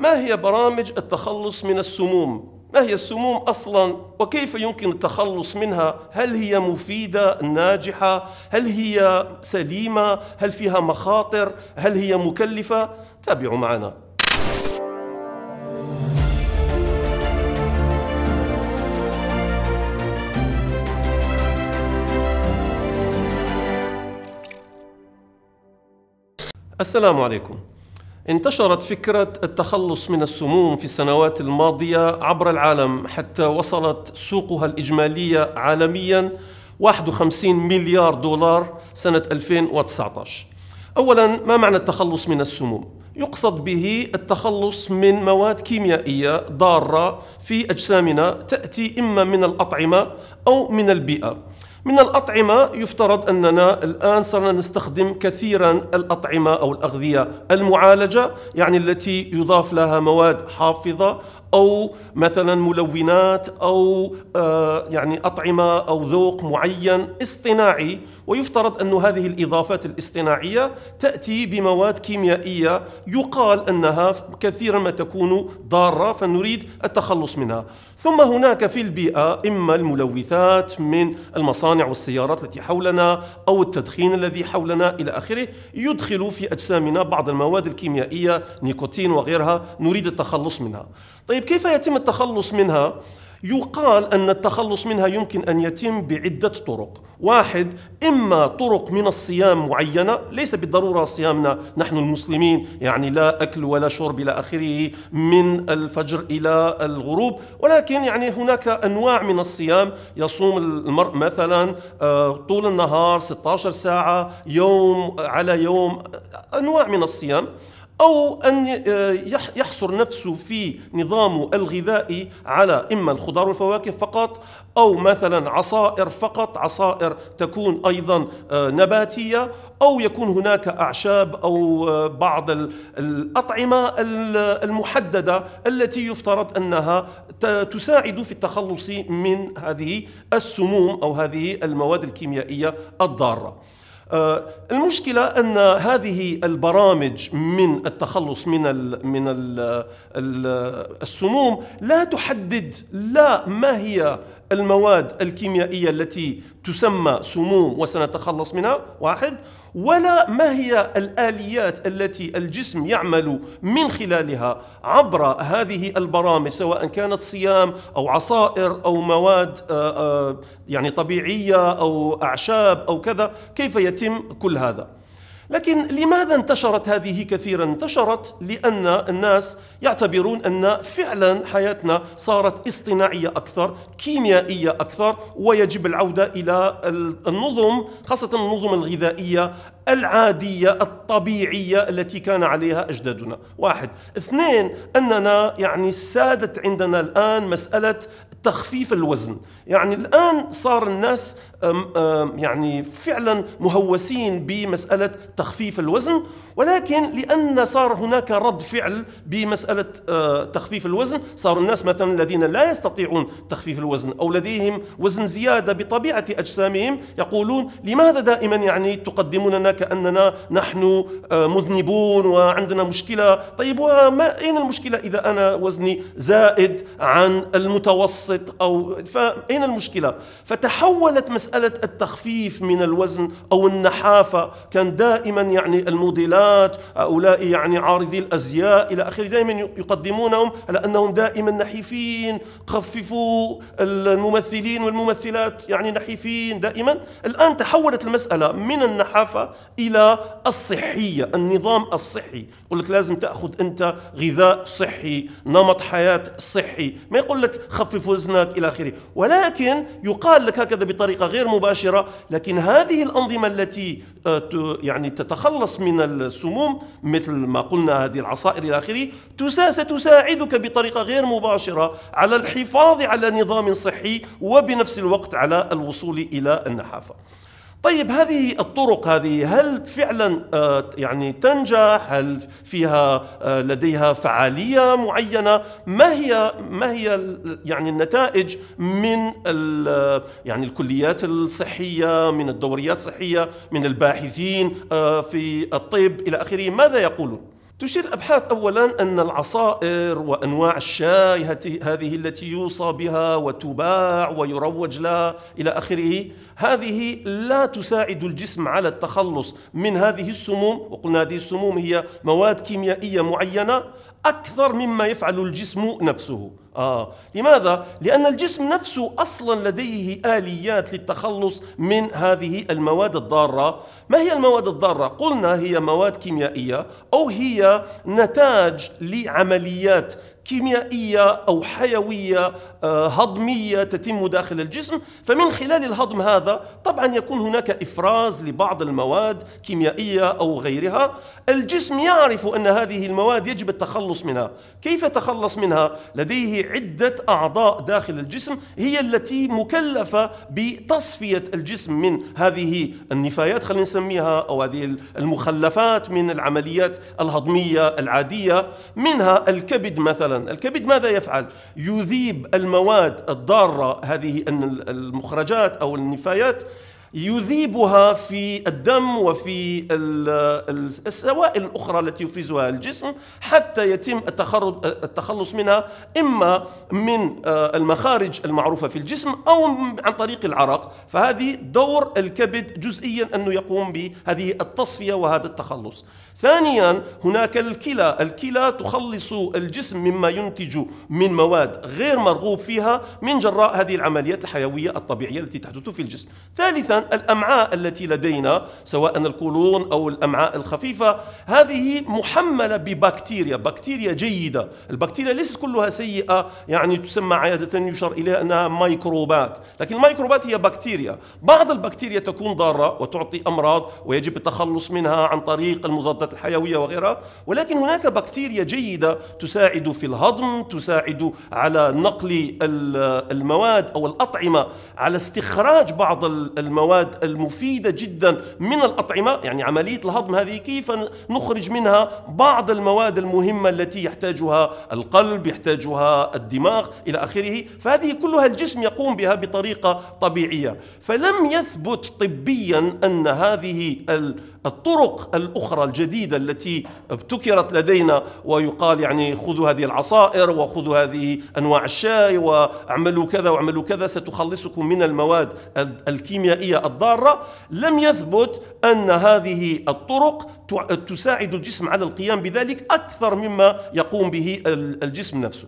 ما هي برامج التخلص من السموم ما هي السموم اصلا وكيف يمكن التخلص منها هل هي مفيده ناجحه هل هي سليمه هل فيها مخاطر هل هي مكلفه تابعوا معنا السلام عليكم انتشرت فكرة التخلص من السموم في السنوات الماضية عبر العالم حتى وصلت سوقها الإجمالية عالميا 51 مليار دولار سنة 2019 أولا ما معنى التخلص من السموم؟ يقصد به التخلص من مواد كيميائية ضارة في أجسامنا تأتي إما من الأطعمة أو من البيئة من الأطعمة يفترض أننا الآن صرنا نستخدم كثيرا الأطعمة أو الأغذية المعالجة يعني التي يضاف لها مواد حافظة أو مثلا ملونات أو آه، يعني أطعمة أو ذوق معين اصطناعي ويفترض أن هذه الإضافات الاصطناعية تأتي بمواد كيميائية يقال أنها كثيرا ما تكون ضارة فنريد التخلص منها ثم هناك في البيئة إما الملوثات من المصانع والسيارات التي حولنا أو التدخين الذي حولنا إلى آخره يدخل في أجسامنا بعض المواد الكيميائية نيكوتين وغيرها نريد التخلص منها طيب طيب كيف يتم التخلص منها؟ يقال أن التخلص منها يمكن أن يتم بعدة طرق واحد إما طرق من الصيام معينة ليس بالضرورة صيامنا نحن المسلمين يعني لا أكل ولا شرب إلى آخره من الفجر إلى الغروب ولكن يعني هناك أنواع من الصيام يصوم المرء مثلا آه، طول النهار 16 ساعة يوم على يوم آه، أنواع من الصيام أو أن آه، يحصر نفسه في نظامه الغذائي على إما الخضار والفواكه فقط أو مثلا عصائر فقط عصائر تكون أيضا آه، نباتية أو يكون هناك أعشاب أو آه، بعض الأطعمة المحددة التي يفترض أنها تساعد في التخلص من هذه السموم أو هذه المواد الكيميائية الضارة آه، المشكلة أن هذه البرامج من التخلص من من السموم لا تحدد لا ما هي المواد الكيميائية التي تسمى سموم وسنتخلص منها واحد ولا ما هي الآليات التي الجسم يعمل من خلالها عبر هذه البرامج سواء كانت صيام أو عصائر أو مواد آه، آه، يعني طبيعية أو أعشاب أو كذا كيف يتم كل هذا لكن لماذا انتشرت هذه كثيرا انتشرت لأن الناس يعتبرون أن فعلا حياتنا صارت اصطناعية أكثر كيميائية أكثر ويجب العودة إلى النظم خاصة النظم الغذائية العادية الطبيعية التي كان عليها أجدادنا واحد اثنين أننا يعني سادت عندنا الآن مسألة تخفيف الوزن يعني الآن صار الناس يعني فعلا مهوسين بمسألة تخفيف الوزن ولكن لأن صار هناك رد فعل بمسألة تخفيف الوزن صار الناس مثلا الذين لا يستطيعون تخفيف الوزن أو لديهم وزن زيادة بطبيعة أجسامهم يقولون لماذا دائما يعني تقدموننا كأننا نحن مذنبون وعندنا مشكلة طيب وما أين المشكلة إذا أنا وزني زائد عن المتوسط تنبسط أو فأين المشكلة فتحولت مسألة التخفيف من الوزن أو النحافة كان دائما يعني الموديلات هؤلاء يعني عارضي الأزياء إلى آخره دائما يقدمونهم على أنهم دائما نحيفين خففوا الممثلين والممثلات يعني نحيفين دائما الآن تحولت المسألة من النحافة إلى الصحية النظام الصحي يقول لك لازم تأخذ أنت غذاء صحي نمط حياة صحي ما يقول لك خفف وزن وزنك إلى آخره ولكن يقال لك هكذا بطريقة غير مباشرة لكن هذه الأنظمة التي آه، يعني تتخلص من السموم مثل ما قلنا هذه العصائر إلى آخره ستساعدك بطريقة غير مباشرة على الحفاظ على نظام صحي وبنفس الوقت على الوصول إلى النحافة طيب هذه الطرق هذه هل فعلا آه، يعني تنجح هل فيها آه، لديها فعالية معينة ما هي ما هي يعني النتائج من آه، يعني الكليات الصحية من الدوريات الصحية من الباحثين في الطب إلى آخره ماذا يقولون تشير الأبحاث أولا أن العصائر وأنواع الشاي هذه التي يوصى بها وتباع ويروج لها إلى آخره هذه لا تساعد الجسم على التخلص من هذه السموم وقلنا هذه السموم هي مواد كيميائية معينة أكثر مما يفعل الجسم نفسه آه. لماذا؟ لأن الجسم نفسه أصلا لديه آليات للتخلص من هذه المواد الضارة ما هي المواد الضارة؟ قلنا هي مواد كيميائية أو هي نتاج لعمليات كيميائية أو حيوية آه، هضمية تتم داخل الجسم فمن خلال الهضم هذا طبعا يكون هناك إفراز لبعض المواد كيميائية أو غيرها الجسم يعرف أن هذه المواد يجب التخلص منها كيف تخلص منها؟ لديه عدة أعضاء داخل الجسم هي التي مكلفة بتصفية الجسم من هذه النفايات خلينا نسميها أو هذه المخلفات من العمليات الهضمية العادية منها الكبد مثلا مثلا الكبد ماذا يفعل يذيب المواد الضارة هذه المخرجات أو النفايات يذيبها في الدم وفي السوائل الأخرى التي يفرزها الجسم حتى يتم التخلص منها إما من آه، المخارج المعروفة في الجسم أو عن طريق العرق فهذه دور الكبد جزئيا أنه يقوم بهذه التصفية وهذا التخلص ثانيا هناك الكلى الكلى تخلص الجسم مما ينتج من مواد غير مرغوب فيها من جراء هذه العمليات الحيوية الطبيعية التي تحدث في الجسم ثالثا الآن الأمعاء التي لدينا سواء القولون أو الأمعاء الخفيفة هذه محملة ببكتيريا بكتيريا جيدة البكتيريا ليست كلها سيئة يعني تسمى عادة يشار إليها أنها ميكروبات لكن الميكروبات هي بكتيريا بعض البكتيريا تكون ضارة وتعطي أمراض ويجب التخلص منها عن طريق المضادات الحيوية وغيرها ولكن هناك بكتيريا جيدة تساعد في الهضم تساعد على نقل المواد أو الأطعمة على استخراج بعض المواد المواد المفيدة جدا من الأطعمة يعني عملية الهضم هذه كيف نخرج منها بعض المواد المهمة التي يحتاجها القلب يحتاجها الدماغ إلى آخره فهذه كلها الجسم يقوم بها بطريقة طبيعية فلم يثبت طبيا أن هذه الطرق الأخرى الجديدة التي ابتكرت لدينا ويقال يعني خذوا هذه العصائر وخذوا هذه أنواع الشاي واعملوا كذا واعملوا كذا ستخلصكم من المواد الكيميائية الضارة لم يثبت أن هذه الطرق تساعد الجسم على القيام بذلك أكثر مما يقوم به الجسم نفسه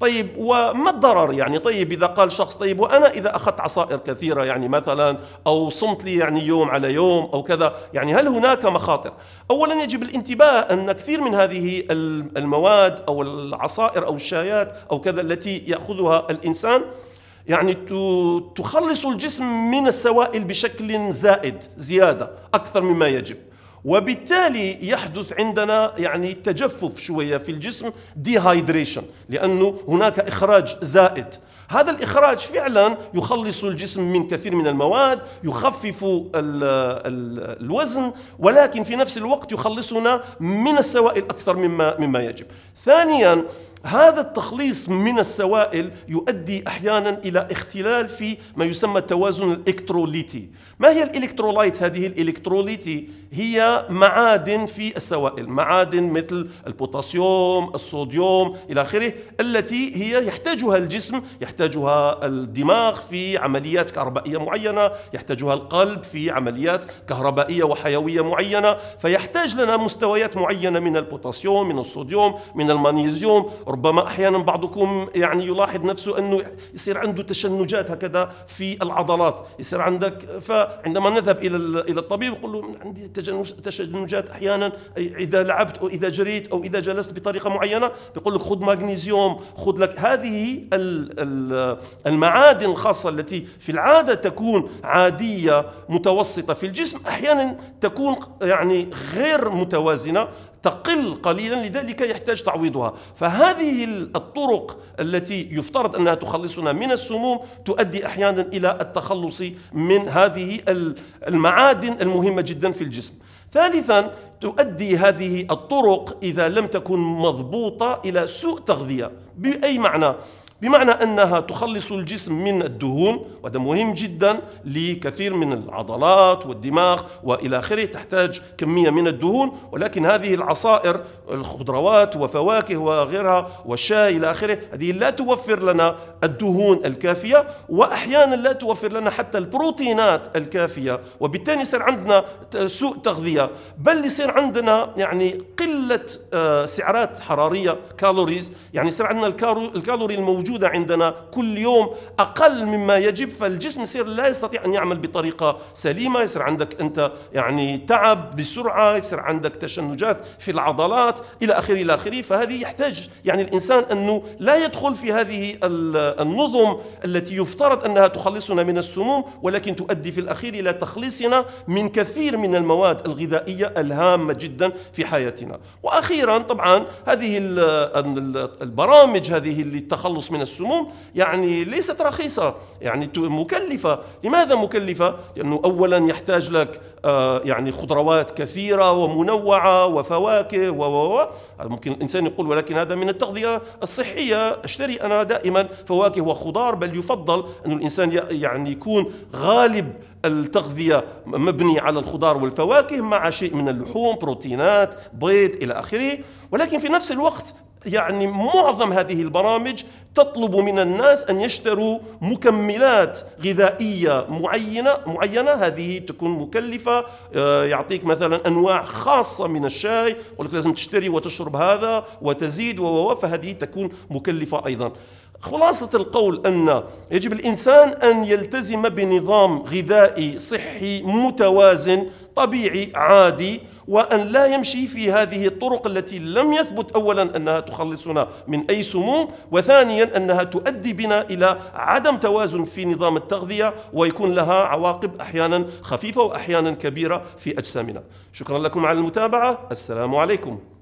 طيب وما الضرر يعني طيب إذا قال شخص طيب وأنا إذا أخذت عصائر كثيرة يعني مثلا أو صمت لي يعني يوم على يوم أو كذا يعني هل هناك مخاطر أولا يجب الانتباه أن كثير من هذه المواد أو العصائر أو الشايات أو كذا التي يأخذها الإنسان يعني تخلص الجسم من السوائل بشكل زائد زيادة أكثر مما يجب وبالتالي يحدث عندنا يعني تجفف شوية في الجسم ديهايدريشن لأنه هناك إخراج زائد هذا الإخراج فعلا يخلص الجسم من كثير من المواد يخفف الـ الـ الوزن ولكن في نفس الوقت يخلصنا من السوائل أكثر مما, مما يجب ثانيا هذا التخليص من السوائل يؤدي أحيانا إلى اختلال في ما يسمى التوازن الإلكتروليتي ما هي الإلكترولايت هذه الإلكتروليتي هي معادن في السوائل معادن مثل البوتاسيوم الصوديوم إلى آخره التي هي يحتاجها الجسم يحتاجها الدماغ في عمليات كهربائية معينة يحتاجها القلب في عمليات كهربائية وحيوية معينة فيحتاج لنا مستويات معينة من البوتاسيوم من الصوديوم من المغنيزيوم ربما أحيانا بعضكم يعني يلاحظ نفسه أنه يصير عنده تشنجات هكذا في العضلات يصير عندك فعندما نذهب إلى إلى الطبيب يقول له عندي تشنجات أحيانا إذا لعبت أو إذا جريت أو إذا جلست بطريقة معينة بيقول لك خذ ماغنيزيوم خذ لك هذه المعادن الخاصة التي في العادة تكون عادية متوسطة في الجسم أحيانا تكون يعني غير متوازنة تقل قليلا لذلك يحتاج تعويضها فهذه الطرق التي يفترض أنها تخلصنا من السموم تؤدي أحيانا إلى التخلص من هذه المعادن المهمة جدا في الجسم ثالثا تؤدي هذه الطرق إذا لم تكن مضبوطة إلى سوء تغذية بأي معنى؟ بمعنى أنها تخلص الجسم من الدهون وهذا مهم جدا لكثير من العضلات والدماغ وإلى آخره تحتاج كمية من الدهون ولكن هذه العصائر الخضروات وفواكه وغيرها والشاي إلى آخره هذه لا توفر لنا الدهون الكافية وأحيانا لا توفر لنا حتى البروتينات الكافية وبالتالي يصير عندنا سوء تغذية بل يصير عندنا يعني قلة آه، سعرات حرارية كالوريز يعني يصير عندنا الكالوري الموجود موجودة عندنا كل يوم أقل مما يجب فالجسم يصير لا يستطيع أن يعمل بطريقة سليمة يصير عندك أنت يعني تعب بسرعة يصير عندك تشنجات في العضلات إلى آخره إلى آخره فهذه يحتاج يعني الإنسان أنه لا يدخل في هذه النظم التي يفترض أنها تخلصنا من السموم ولكن تؤدي في الأخير إلى تخليصنا من كثير من المواد الغذائية الهامة جدا في حياتنا وأخيرا طبعا هذه البرامج هذه للتخلص من السموم يعني ليست رخيصة يعني مكلفة لماذا مكلفة؟ لأنه أولا يحتاج لك آه، يعني خضروات كثيرة ومنوعة وفواكه و ممكن الإنسان يقول ولكن هذا من التغذية الصحية أشتري أنا دائما فواكه وخضار بل يفضل أن الإنسان يعني يكون غالب التغذية مبني على الخضار والفواكه مع شيء من اللحوم بروتينات بيض إلى آخره ولكن في نفس الوقت يعني معظم هذه البرامج تطلب من الناس أن يشتروا مكملات غذائية معينة معينة هذه تكون مكلفة آه، يعطيك مثلا أنواع خاصة من الشاي يقول لك لازم تشتري وتشرب هذا وتزيد و فهذه تكون مكلفة أيضا خلاصة القول أن يجب الإنسان أن يلتزم بنظام غذائي صحي متوازن طبيعي عادي وأن لا يمشي في هذه الطرق التي لم يثبت أولا أنها تخلصنا من أي سموم وثانيا أنها تؤدي بنا إلى عدم توازن في نظام التغذية ويكون لها عواقب أحيانا خفيفة وأحيانا كبيرة في أجسامنا شكرا لكم على المتابعة السلام عليكم